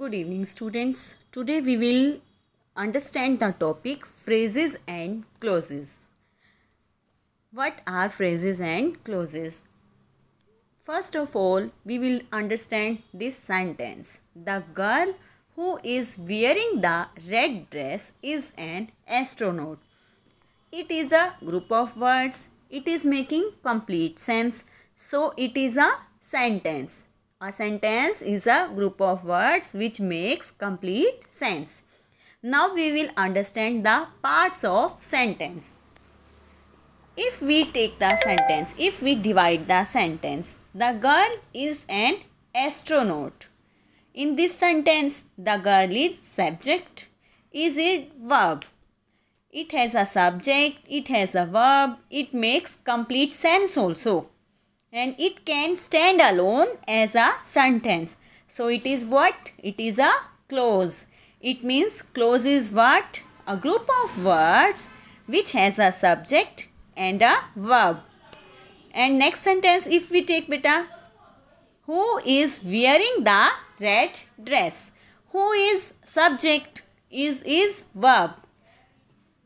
Good evening students. Today we will understand the topic phrases and clauses. What are phrases and clauses? First of all, we will understand this sentence. The girl who is wearing the red dress is an astronaut. It is a group of words. It is making complete sense. So it is a sentence a sentence is a group of words which makes complete sense. Now we will understand the parts of sentence. If we take the sentence, if we divide the sentence, the girl is an astronaut. In this sentence, the girl is subject. Is it verb? It has a subject, it has a verb, it makes complete sense also and it can stand alone as a sentence. So it is what? It is a clause. It means clause is what? A group of words which has a subject and a verb. And next sentence if we take beta. Who is wearing the red dress? Who is subject? Is is verb.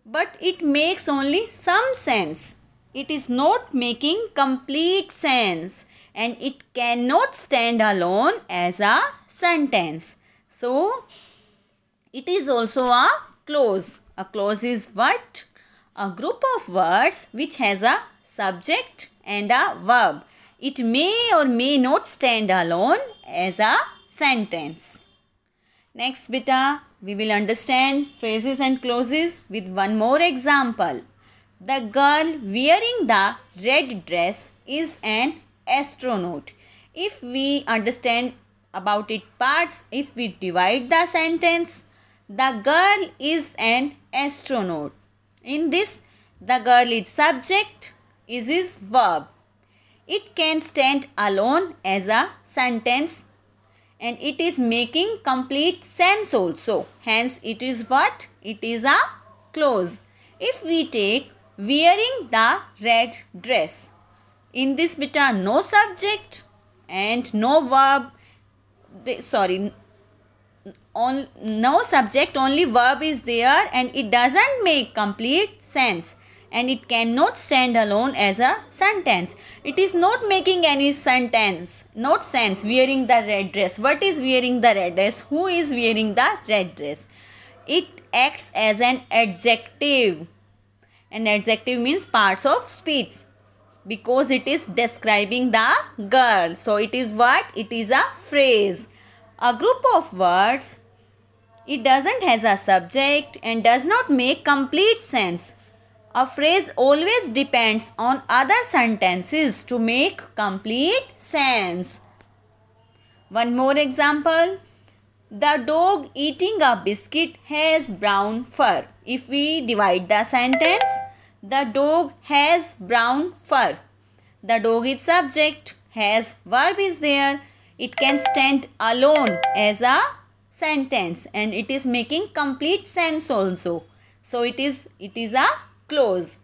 But it makes only some sense. It is not making complete sense and it cannot stand alone as a sentence. So, it is also a clause. A clause is what? A group of words which has a subject and a verb. It may or may not stand alone as a sentence. Next beta, we will understand phrases and clauses with one more example. The girl wearing the red dress is an astronaut. If we understand about it parts, if we divide the sentence, the girl is an astronaut. In this, the girl is subject, is his verb. It can stand alone as a sentence and it is making complete sense also. Hence, it is what? It is a clause. If we take wearing the red dress. In this beta no subject and no verb. They, sorry, on, no subject only verb is there and it doesn't make complete sense and it cannot stand alone as a sentence. It is not making any sentence, not sense, wearing the red dress. What is wearing the red dress? Who is wearing the red dress? It acts as an adjective an adjective means parts of speech because it is describing the girl so it is what it is a phrase a group of words it doesn't has a subject and does not make complete sense a phrase always depends on other sentences to make complete sense one more example the dog eating a biscuit has brown fur. If we divide the sentence, the dog has brown fur. The dog is subject, has verb is there. It can stand alone as a sentence and it is making complete sense also. So it is it is a clause.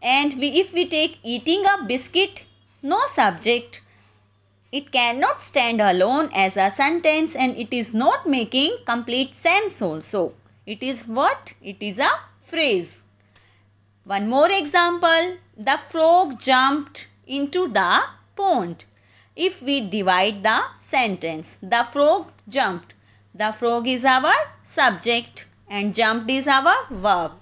And we, if we take eating a biscuit, no subject, it cannot stand alone as a sentence and it is not making complete sense also. It is what? It is a phrase. One more example. The frog jumped into the pond. If we divide the sentence, the frog jumped. The frog is our subject and jumped is our verb.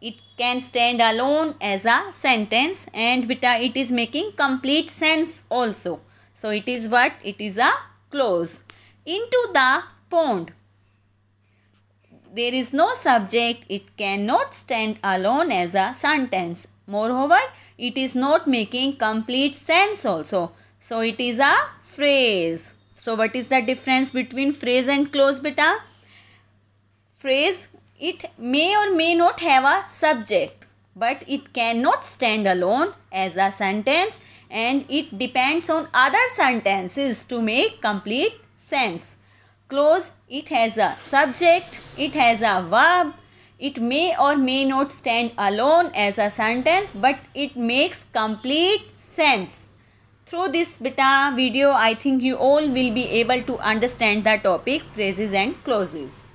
It can stand alone as a sentence and beta it is making complete sense also. So it is what? It is a close. Into the pond. There is no subject. It cannot stand alone as a sentence. Moreover, it is not making complete sense also. So it is a phrase. So what is the difference between phrase and close beta? Phrase, it may or may not have a subject but it cannot stand alone as a sentence and it depends on other sentences to make complete sense. Close, it has a subject, it has a verb, it may or may not stand alone as a sentence but it makes complete sense. Through this beta video, I think you all will be able to understand the topic phrases and clauses.